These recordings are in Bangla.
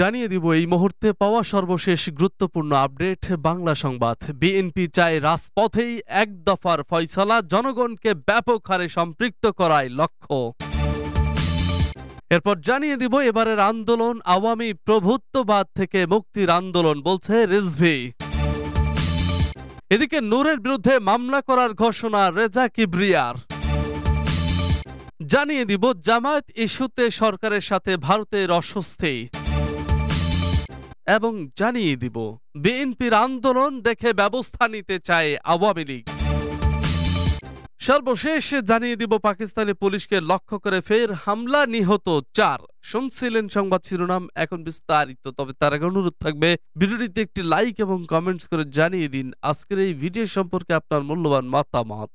জানিয়ে দিব এই মুহূর্তে পাওয়া সর্বশেষ গুরুত্বপূর্ণ আপডেট বাংলা সংবাদ বিএনপি চায় রাজপথেই এক দফার ফয়সালা জনগণকে ব্যাপক হারে সম্পৃক্ত করায় লক্ষ্য এরপর জানিয়ে দিব এবারের আন্দোলন আওয়ামী প্রভুত্ববাদ থেকে মুক্তির আন্দোলন বলছে রিজভি এদিকে নূরের বিরুদ্ধে মামলা করার ঘোষণা রেজা কিবরিয়ার জানিয়ে দিব জামায়াত ইস্যুতে সরকারের সাথে ভারতের অস্বস্তি এবং জানিয়ে দিব বিএনপির আন্দোলন দেখে ব্যবস্থা নিতে চায় আওয়ামী লীগ সর্বশেষ জানিয়ে দিব পাকিস্তানি পুলিশকে লক্ষ্য করে ফের হামলা নিহত চার শুনছিলেন সংবাদ শিরোনাম এখন বিস্তারিত তবে তার আগে অনুরোধ থাকবে ভিডিওটিতে একটি লাইক এবং কমেন্টস করে জানিয়ে দিন আজকের এই ভিডিও সম্পর্কে আপনার মূল্যবান মতামত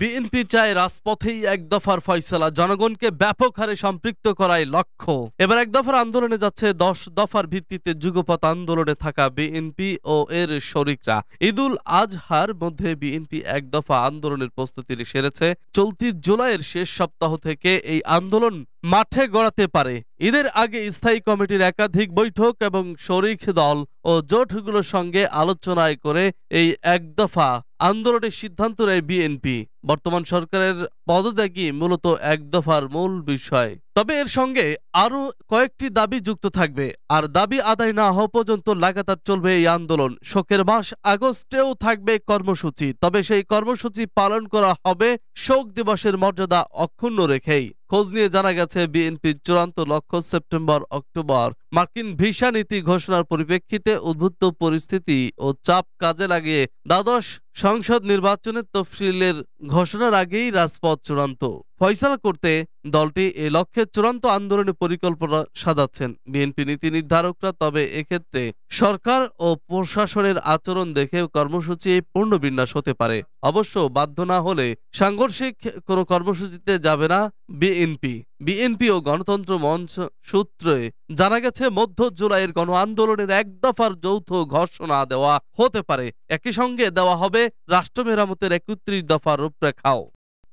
বিএনপি চায় রাজপথেই এক দফার ফয়সলা জনগণকে ব্যাপক হারে সম্পৃক্ত করাই লক্ষ্য এবার এক দফার আন্দোলনে যাচ্ছে দশ দফার ভিত্তিতে যুগপথ আন্দোলনে থাকা বিএনপি ও এর শরিকরা ঈদুল আজহার মধ্যে বিএনপি এক দফা আন্দোলনের প্রস্তুতি সেরেছে চলতি জুলাইয়ের শেষ সপ্তাহ থেকে এই আন্দোলন মাঠে গড়াতে পারে ঈদের আগে স্থায়ী কমিটির একাধিক বৈঠক এবং শরিক দল ও জোটগুলোর সঙ্গে আলোচনায় করে এই এক দফা আন্দোলনের সিদ্ধান্ত নেয় বিএনপি বর্তমান সরকারের পদত্যাগই মূলত এক দফার মূল বিষয় তবে এর সঙ্গে আরও কয়েকটি দাবি যুক্ত থাকবে আর দাবি আদায় না হওয়া পর্যন্ত লাগাতার চলবে এই আন্দোলন শোকের মাস আগস্টেও থাকবে কর্মসূচি তবে সেই কর্মসূচি পালন করা হবে শোক দিবসের মর্যাদা অক্ষুণ্ণ রেখেই খোঁজ নিয়ে জানা গেছে বিএনপির চূড়ান্ত লক্ষ্য সেপ্টেম্বর অক্টোবর মার্কিন ভিসা নীতি ঘোষণার পরিপ্রেক্ষিতে উদ্ভূত পরিস্থিতি ও চাপ কাজে লাগিয়ে দ্বাদশ সংসদ নির্বাচনের তফসিলের ঘোষণার আগেই রাজপথ চূড়ান্ত ফয়সালা করতে দলটি এ লক্ষ্যে চূড়ান্ত আন্দোলনের পরিকল্পনা সাজাচ্ছেন বিএনপি নীতি নির্ধারকরা তবে এক্ষেত্রে সরকার ও প্রশাসনের আচরণ দেখে কর্মসূচি পূর্ণবিন্যাস হতে পারে অবশ্য বাধ্য না হলে সাংঘর্ষিক কোনো কর্মসূচিতে যাবে না বিএনপি বিএনপি ও গণতন্ত্র মঞ্চ সূত্রে জানা গেছে মধ্য জুলাইয়ের গণ আন্দোলনের এক দফার যৌথ ঘোষণা দেওয়া হতে পারে একই সঙ্গে দেওয়া হবে রাষ্ট্র মেরামতের একত্রিশ দফার রূপরেখাও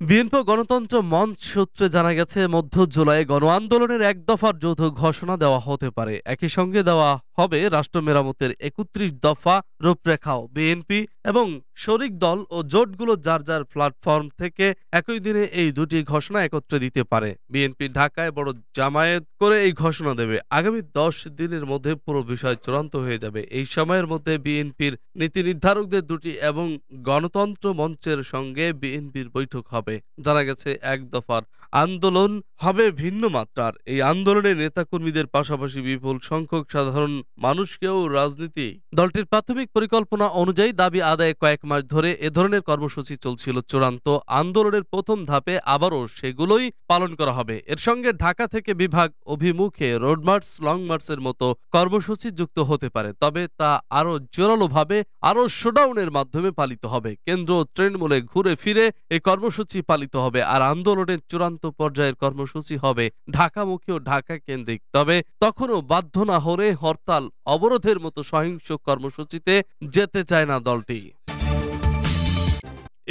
বিএনপি গণতন্ত্র মঞ্চ সূত্রে জানা গেছে মধ্য জুলাই গণ আন্দোলনের এক দফার যৌথ ঘোষণা দেওয়া হতে পারে একই সঙ্গে দেওয়া হবে রাষ্ট্র মেরামতের একত্রিশ দফা রূপরেখাও বিএনপি এবং শরিক দল ও জোটগুলো যার যার প্ল্যাটফর্ম থেকে একই দিনে এই দুটি ঘোষণা একত্রে দিতে পারে বিএনপি ঢাকায় বড় জামায়াত করে এই ঘোষণা দেবে আগামী দশ দিনের মধ্যে পুরো বিষয় চূড়ান্ত হয়ে যাবে এই সময়ের মধ্যে বিএনপির নীতি নির্ধারকদের দুটি এবং গণতন্ত্র মঞ্চের সঙ্গে বিএনপির বৈঠক হবে জানা গেছে এক দফার আন্দোলন হবে ভিন্ন মাত্রার এই আন্দোলনে নেতাকর্মীদের পাশাপাশি বিপুল সংখ্যক সাধারণ মানুষকেও রাজনীতি দলটির প্রাথমিক পরিকল্পনা অনুযায়ী দাবি আদায়ে কয়েক মাস ধরে এ ধরনের কর্মসূচি চলছিল চূড়ান্ত আন্দোলনের প্রথম ধাপে আবারও সেগুলোই পালন করা হবে এর সঙ্গে ঢাকা থেকে বিভাগ অভিমুখে রোডমার্চ লং মার্চের মতো কর্মসূচি যুক্ত হতে পারে তবে তা আরও জোরালোভাবে আরও শোডাউনের মাধ্যমে পালিত হবে কেন্দ্র ট্রেনমূলে ঘুরে ফিরে এই কর্মসূচি পালিত হবে আর আন্দোলনের চূড়ান্ত পর্যায়ের কর্মসূচি হবে ঢাকামুখী ও ঢাকা কেন্দ্রিক তবে তখনও বাধ্য না হলে হরতাল হরতাল অবরোধের মতো সহিংস কর্মসূচিতে যেতে চায় না দলটি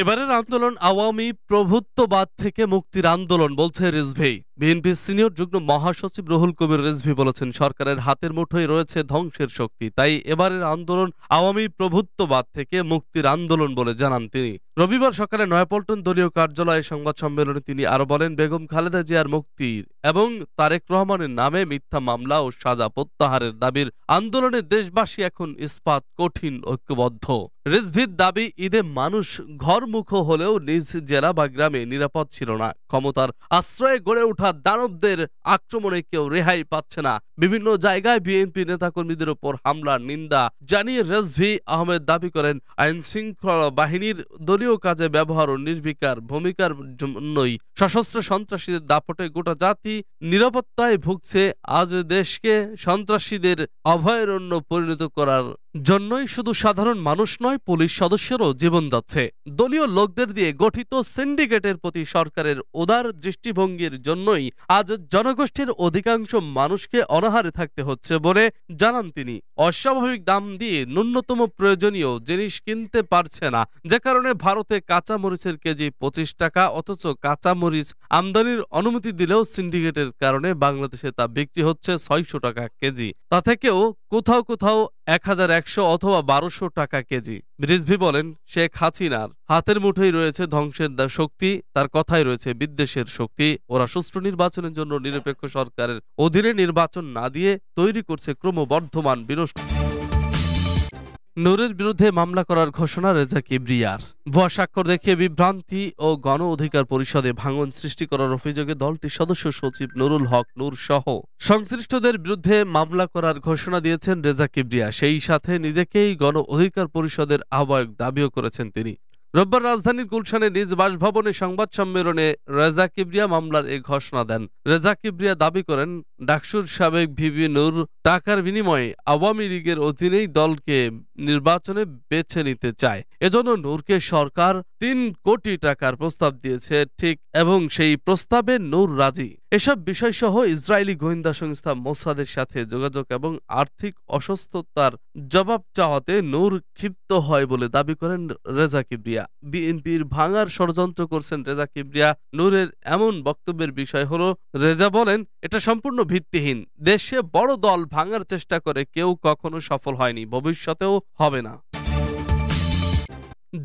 এবারের আন্দোলন আওয়ামী প্রভুত্ববাদ থেকে মুক্তির আন্দোলন বলছে রিজভেই বিএনপি সিনিয়র যুগ্ম মহাসচিব রহুল কবির রেজভি বলেছেন সরকারের হাতের মুঠোয় রয়েছে ধ্বংসের শক্তি তাই এবারের আন্দোলন আওয়ামী প্রভুত্ববাদ থেকে মুক্তির আন্দোলন বলে জানান তিনি রবিবার সকালে নয়াপল্টন দলীয় কার্যালয়ে সংবাদ সম্মেলনে তিনি আরো বলেন বেগম খালেদা জিয়ার মুক্তি এবং তারেক রহমানের নামে মিথ্যা মামলা ও সাজা প্রত্যাহারের দাবির আন্দোলনে দেশবাসী এখন ইস্পাত কঠিন ঐক্যবদ্ধ রিজভির দাবি ঈদে মানুষ ঘরমুখ হলেও নিজ জেলা বা গ্রামে নিরাপদ ছিল না ক্ষমতার আশ্রয়ে গড়ে ওঠা অর্থাৎ দানবদের আক্রমণে কেউ রেহাই পাচ্ছে না বিভিন্ন জায়গায় বিএনপি নেতাকর্মীদের ওপর হামলার নিন্দা জানিয়ে রেজভি আহমেদ দাবি করেন আইন শৃঙ্খলা বাহিনীর দলীয় কাজে ব্যবহার ও নির্বিকার ভূমিকার জন্যই সশস্ত্র সন্ত্রাসীদের দাপটে গোটা জাতি নিরাপত্তায় ভুগছে আজ দেশকে সন্ত্রাসীদের অভয়ারণ্য পরিণত করার জন্যই শুধু সাধারণ মানুষ নয় পুলিশ সদস্যরও জীবন যাচ্ছে দলীয় লোকদের দিয়ে গঠিত সিন্ডিকেটের প্রতি সরকারের উদার দৃষ্টিভঙ্গির জন্যই আজ জনগোষ্ঠীর অধিকাংশ মানুষকে অনাহারে থাকতে হচ্ছে বলে জানান তিনি অস্বাভাবিক দাম দিয়ে ন্যূনতম প্রয়োজনীয় জিনিস কিনতে পারছে না যে কারণে ভারতে কাঁচামরিচের কেজি পঁচিশ টাকা অথচ কাঁচামরিচ আমদানির অনুমতি দিলেও সিন্ডিকেটের কারণে বাংলাদেশে তা বিক্রি হচ্ছে ছয়শো টাকা কেজি তা থেকেও কোথাও কোথাও এক হাজার একশো অথবা বারোশো টাকা কেজি রিজভি বলেন শেখ হাসিনার হাতের মুঠেই রয়েছে ধ্বংসের শক্তি তার কথায় রয়েছে বিদ্বেষের শক্তি ওরা সুষ্ঠু নির্বাচনের জন্য নিরপেক্ষ সরকারের অধীনে নির্বাচন না দিয়ে তৈরি করছে ক্রমবর্ধমান বিনষ্ট নূরের বিরুদ্ধে মামলা করার ঘোষণা রেজা কিবরিয়ার ভুয়া স্বাক্ষর দেখিয়ে বিভ্রান্তি ও গণ অধিকার পরিষদে ভাঙন সৃষ্টি করার অভিযোগে দলটির সদস্য সচিব নুরুল হক নূর সহ সংশ্লিষ্টদের বিরুদ্ধে মামলা করার ঘোষণা দিয়েছেন রেজা কিবরিয়া সেই সাথে নিজেকেই গণ অধিকার পরিষদের আহ্বায়ক দাবিও করেছেন তিনি রোববার রাজধানীর গুলশানে নিজ বাসভবনে সংবাদ সম্মেলনে রেজা কিবরিয়া মামলার এই ঘোষণা দেন রেজা কিবরিয়া দাবি করেন ডাকসুর সাবেক ভিবি নূর টাকার বিনিময়ে আওয়ামী লীগের অধীনেই দলকে নির্বাচনে বেছে নিতে চায় এজন্য নূরকে সরকার তিন কোটি টাকার প্রস্তাব দিয়েছে ঠিক এবং সেই প্রস্তাবে নূর রাজি এসব বিষয় সহ ইসরায়েলি গোয়েন্দা সংস্থা মোসাদের সাথে যোগাযোগ এবং আর্থিক অসুস্থতার জবাব চাওয়াতে নূর ক্ষিপ্ত হয় বলে দাবি করেন রেজা কিবরিয়া বিএনপির ভাঙার ষড়যন্ত্র করছেন রেজা কিবরিয়া নূরের এমন বক্তব্যের বিষয় হলো রেজা বলেন এটা সম্পূর্ণ ভিত্তিহীন দেশে বড় দল ভাঙার চেষ্টা করে কেউ কখনো সফল হয়নি ভবিষ্যতেও হবে না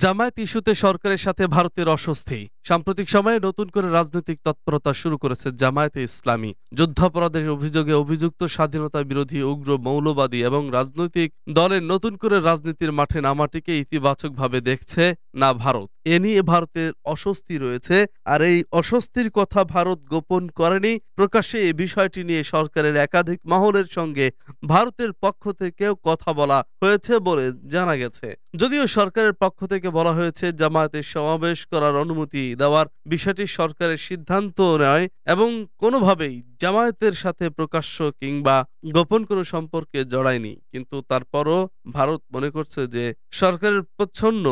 জামায়াত ইস্যুতে সরকারের সাথে ভারতের অস্বস্তি সাম্প্রতিক সময়ে নতুন করে রাজনৈতিক তৎপরতা শুরু করেছে জামায়াতে ইসলামী যুদ্ধাপরাধের অভিযোগে অভিযুক্ত স্বাধীনতা বিরোধী উগ্র মৌলবাদী এবং রাজনৈতিক দলের নতুন করে রাজনীতির মাঠে নামাটিকে ইতিবাচকভাবে দেখছে না ভারত এ নিয়ে ভারতের অস্বস্তি রয়েছে আর এই অস্বস্তির কথা ভারত গোপন করেনি প্রকাশ্যে এ বিষয়টি নিয়ে সরকারের একাধিক মহলের সঙ্গে ভারতের পক্ষ থেকেও কথা বলা হয়েছে বলে জানা গেছে যদিও সরকারের পক্ষ থেকে বলা হয়েছে জামায়াতের সমাবেশ করার অনুমতি দেওয়ার বিষয়টি সরকারের সিদ্ধান্ত নয় এবং কোনোভাবেই জামায়াতের সাথে প্রকাশ্য কিংবা গোপন কোনো সম্পর্কে জড়ায়নি কিন্তু তারপরও ভারত মনে করছে যে সরকারের প্রচ্ছন্ন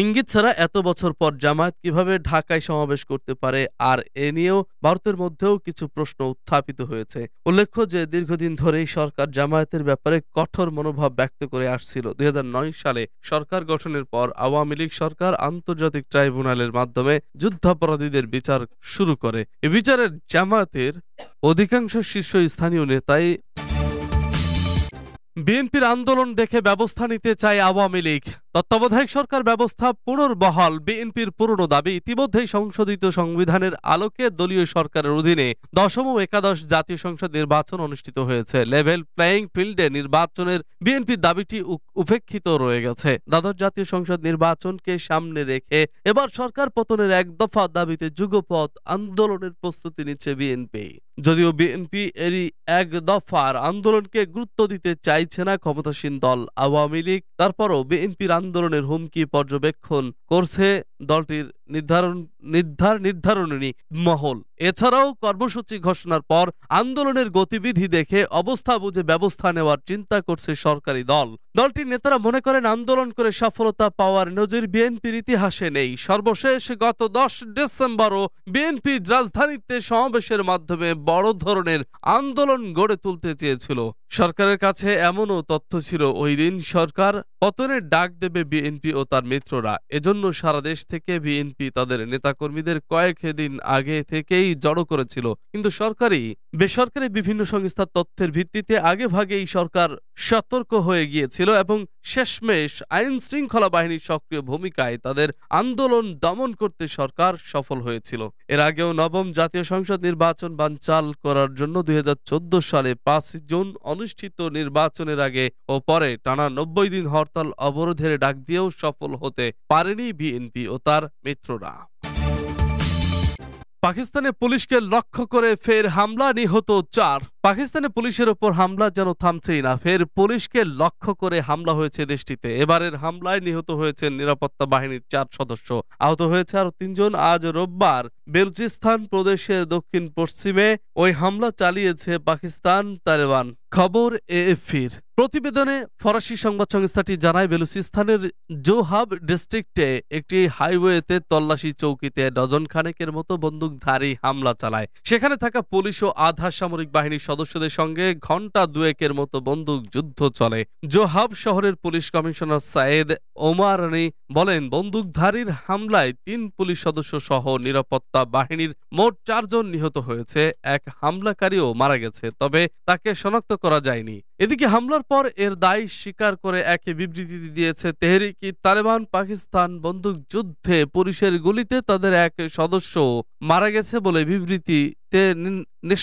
ইঙ্গিত ছাড়া এত বছর পর জামায়াত কিভাবে ঢাকায় সমাবেশ করতে পারে আর এ নিয়েও ভারতের মধ্যেও কিছু প্রশ্ন উত্থাপিত হয়েছে উল্লেখ্য যে দীর্ঘদিন ধরেই সরকার জামায়াতের ব্যাপারে কঠোর মনোভাব ব্যক্ত করে আসছিল দুই সালে সরকার গঠনের পর আওয়ামী লীগ সরকার আন্তর্জাতিক ট্রাইব্যুনালের মাধ্যমে যুদ্ধাপরাধীদের বিচার শুরু করে এ বিচারের জামায়াতের অধিকাংশ শীর্ষস্থানীয় নেতাই বিএনপির আন্দোলন দেখে ব্যবস্থা নিতে চায় আওয়ামী লীগ তত্ত্বাবধায়ক সরকার ব্যবস্থা পুনর্বহাল বিএনপির পুরনো দাবি ইতিমধ্যেই সংশোধিত সংবিধানের আলোকে দলীয় সরকারের অধীনে দশম ও একাদশ জাতীয় সংসদ নির্বাচন অনুষ্ঠিত হয়েছে লেভেল প্লেয়িং ফিল্ডে নির্বাচনের বিএনপির দাবিটি উপেক্ষিত রয়ে গেছে দ্বাদশ জাতীয় সংসদ নির্বাচনকে সামনে রেখে এবার সরকার পতনের এক দফা দাবিতে যুগপথ আন্দোলনের প্রস্তুতি নিচ্ছে বিএনপি যদিও বিএনপি এরই এক দফার আন্দোলনকে গুরুত্ব দিতে চাইছে না ক্ষমতাসীন দল আওয়ামী লীগ তারপরও বিএনপির আন্দোলনের হুমকি পর্যবেক্ষণ করছে দলটির নির্ধারণ নির্ধার নির্ধারণী মহল এছাড়াও কর্মসূচি ঘোষণার পর আন্দোলনের গতিবিধি দেখে অবস্থা বুঝে ব্যবস্থা নেওয়ার চিন্তা করছে সরকারি দল দলটির নেতারা মনে করেন আন্দোলন করে সফলতা পাওয়ার নজির বিএনপির ইতিহাসে নেই সর্বশেষ গত দশ ডিসেম্বরও বিএনপি রাজধানীতে সমাবেশের মাধ্যমে বড় ধরনের আন্দোলন গড়ে তুলতে চেয়েছিল সরকারের কাছে এমনও তথ্য ছিল ওই দিন সরকার পতনের ডাক দেবে বিএনপি ও তার মিত্ররা এজন্য সারা দেশ থেকে বিএনপি দলটি তাদের নেতাকর্মীদের কয়েক দিন আগে থেকেই জড়ো করেছিল কিন্তু সরকারি বেসরকারি বিভিন্ন সংস্থার তথ্যের ভিত্তিতে আগে ভাগেই সরকার সতর্ক হয়ে গিয়েছিল এবং শেষমেশ আইন শৃঙ্খলা বাহিনীর সক্রিয় ভূমিকায় তাদের আন্দোলন দমন করতে সরকার সফল হয়েছিল এর আগেও নবম জাতীয় সংসদ নির্বাচন বানচাল করার জন্য দুই সালে পাঁচ জুন অনুষ্ঠিত নির্বাচনের আগে ও পরে টানা নব্বই দিন হরতাল অবরোধের ডাক দিয়েও সফল হতে পারেনি বিএনপি ও তার মিত্র ছাত্ররা পাকিস্তানে পুলিশকে লক্ষ্য করে ফের হামলা নিহত চার পাকিস্তানে পুলিশের ওপর হামলা যেন থামছেই না ফের পুলিশকে লক্ষ্য করে হামলা হয়েছে দেশটিতে এবারের হামলায় নিহত হয়েছে নিরাপত্তা বাহিনীর চার সদস্য আহত হয়েছে আরো তিনজন আজ রোববার বেলুচিস্তান প্রদেশের দক্ষিণ পশ্চিমে ওই হামলা চালিয়েছে পাকিস্তান তালেবান খবর এএফির প্রতিবেদনে ফরাসি সংবাদ সংস্থাটি জানায় বেলুচিস্তানের জোহাব ডিস্ট্রিক্টে একটি হাইওয়েতে তল্লাশি চৌকিতে ডজন খানেকের মতো বন্দুকধারী হামলা চালায় সেখানে থাকা পুলিশ ও আধা সামরিক বাহিনীর সদস্যদের সঙ্গে ঘন্টা দুয়েকের মতো বন্দুক যুদ্ধ চলে জোহাব শহরের পুলিশ কমিশনার সায়েদ ওমারানি বলেন বন্দুকধারীর হামলায় তিন পুলিশ সদস্য সহ নিরাপত্তা বাহিনীর মোট চারজন নিহত হয়েছে এক হামলাকারীও মারা গেছে তবে তাকে শনাক্ত করা যায়নি এদিকে হামলার পর এর দায় স্বীকার করে একে বিবৃতি দিয়েছে তেহরিকি তালেবান পাকিস্তান বন্দুক যুদ্ধে পুলিশের গুলিতে তাদের এক সদস্য মারা গেছে বলে বিবৃতিতে